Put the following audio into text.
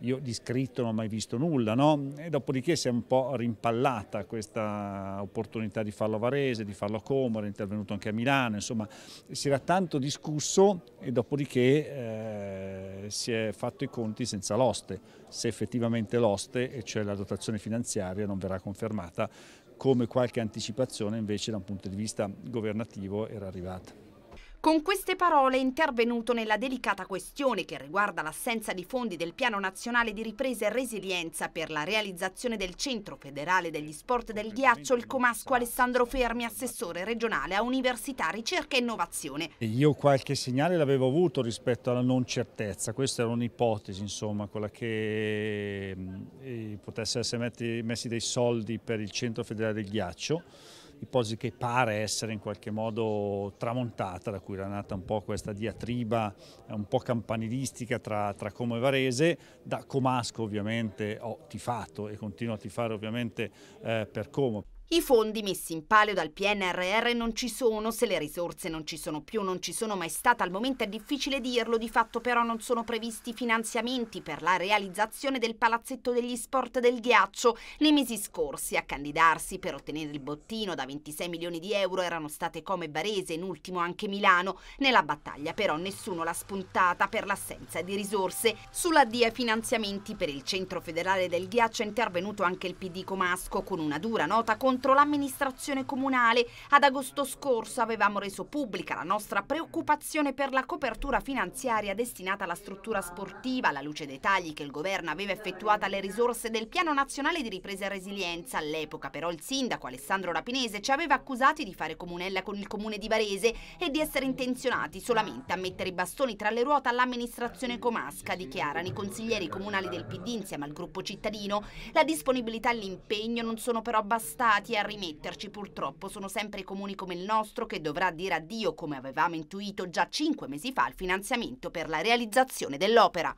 io di scritto non ho mai visto nulla, no? E dopodiché si è un po' rimpallata questa opportunità di farlo a Varese, di farlo a Como, è intervenuto anche a Milano, insomma si era tanto discusso e dopodiché eh, si è fatto i conti senza l'oste, se effettivamente l'oste, e cioè la dotazione finanziaria, non verrà confermata, come qualche anticipazione invece da un punto di vista governativo era arrivata. Con queste parole è intervenuto nella delicata questione che riguarda l'assenza di fondi del Piano Nazionale di Ripresa e Resilienza per la realizzazione del Centro Federale degli Sport del Ghiaccio il comasco Alessandro Fermi, assessore regionale a Università, Ricerca e Innovazione. Io qualche segnale l'avevo avuto rispetto alla non certezza, questa era un'ipotesi insomma, quella che mm, eh, potessero essere messi dei soldi per il Centro Federale del Ghiaccio ipotesi che pare essere in qualche modo tramontata, da cui era nata un po' questa diatriba eh, un po' campanilistica tra, tra Como e Varese, da Comasco ovviamente ho tifato e continuo a tifare ovviamente eh, per Como. I fondi messi in palio dal PNRR non ci sono, se le risorse non ci sono più, non ci sono mai state, al momento è difficile dirlo, di fatto però non sono previsti finanziamenti per la realizzazione del palazzetto degli sport del ghiaccio. Nei mesi scorsi a candidarsi per ottenere il bottino da 26 milioni di euro erano state come Barese, in ultimo anche Milano. Nella battaglia però nessuno l'ha spuntata per l'assenza di risorse. Sulla DIA finanziamenti per il Centro Federale del Ghiaccio è intervenuto anche il PD Comasco con una dura nota contro contro l'amministrazione comunale. Ad agosto scorso avevamo reso pubblica la nostra preoccupazione per la copertura finanziaria destinata alla struttura sportiva, alla luce dei tagli che il governo aveva effettuato alle risorse del Piano Nazionale di Ripresa e Resilienza. All'epoca però il sindaco Alessandro Rapinese ci aveva accusati di fare comunella con il comune di Varese e di essere intenzionati solamente a mettere i bastoni tra le ruote all'amministrazione comasca, dichiarano i consiglieri comunali del PD insieme al gruppo cittadino. La disponibilità e l'impegno non sono però bastati chiamati a rimetterci purtroppo sono sempre i comuni come il nostro che dovrà dire addio, come avevamo intuito già cinque mesi fa, al finanziamento per la realizzazione dell'opera.